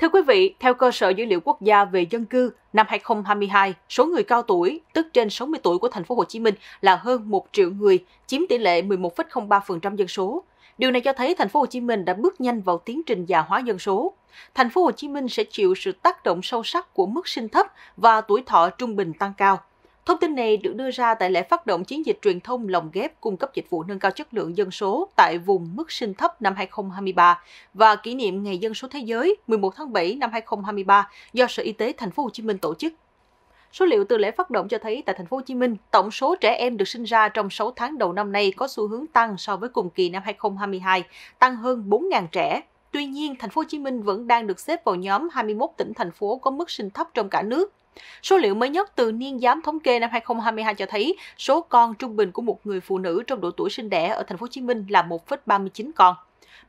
Thưa quý vị, theo cơ sở dữ liệu quốc gia về dân cư, năm 2022, số người cao tuổi, tức trên 60 tuổi của thành phố Hồ Chí Minh là hơn 1 triệu người, chiếm tỷ lệ 11,03% dân số. Điều này cho thấy thành phố Hồ Chí Minh đã bước nhanh vào tiến trình già hóa dân số. Thành phố Hồ Chí Minh sẽ chịu sự tác động sâu sắc của mức sinh thấp và tuổi thọ trung bình tăng cao. Thông tin này được đưa ra tại lễ phát động chiến dịch truyền thông lồng ghép cung cấp dịch vụ nâng cao chất lượng dân số tại vùng mức sinh thấp năm 2023 và kỷ niệm Ngày dân số thế giới 11 tháng 7 năm 2023 do Sở Y tế Thành phố Hồ Chí Minh tổ chức. Số liệu từ lễ phát động cho thấy tại thành phố Hồ Chí Minh, tổng số trẻ em được sinh ra trong 6 tháng đầu năm nay có xu hướng tăng so với cùng kỳ năm 2022, tăng hơn 4.000 trẻ. Tuy nhiên, thành phố Hồ Chí Minh vẫn đang được xếp vào nhóm 21 tỉnh thành phố có mức sinh thấp trong cả nước Số liệu mới nhất từ Niên giám thống kê năm 2022 cho thấy số con trung bình của một người phụ nữ trong độ tuổi sinh đẻ ở thành phố Hồ Chí Minh là 1,39 con.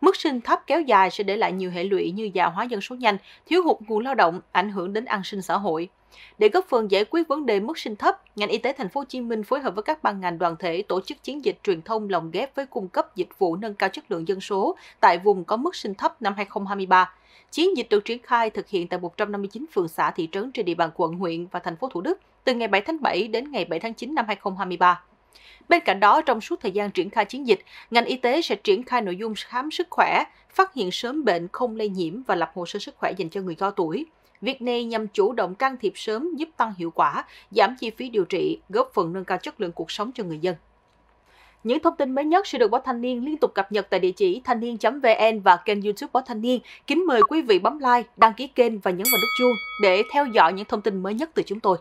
Mức sinh thấp kéo dài sẽ để lại nhiều hệ lụy như già hóa dân số nhanh, thiếu hụt nguồn lao động, ảnh hưởng đến an sinh xã hội. Để góp phần giải quyết vấn đề mức sinh thấp, ngành y tế thành phố Hồ Chí Minh phối hợp với các ban ngành đoàn thể tổ chức chiến dịch truyền thông lồng ghép với cung cấp dịch vụ nâng cao chất lượng dân số tại vùng có mức sinh thấp năm 2023. Chiến dịch được triển khai thực hiện tại 159 phường xã thị trấn trên địa bàn quận, huyện và thành phố Thủ Đức từ ngày 7 tháng 7 đến ngày 7 tháng 9 năm 2023. Bên cạnh đó, trong suốt thời gian triển khai chiến dịch, ngành y tế sẽ triển khai nội dung khám sức khỏe, phát hiện sớm bệnh không lây nhiễm và lập hồ sơ sức khỏe dành cho người cao tuổi. Việc này nhằm chủ động can thiệp sớm giúp tăng hiệu quả, giảm chi phí điều trị, góp phần nâng cao chất lượng cuộc sống cho người dân. Những thông tin mới nhất sẽ được Báo Thanh Niên liên tục cập nhật tại địa chỉ thanh niên.vn và kênh youtube Báo Thanh Niên. Kính mời quý vị bấm like, đăng ký kênh và nhấn vào nút chuông để theo dõi những thông tin mới nhất từ chúng tôi.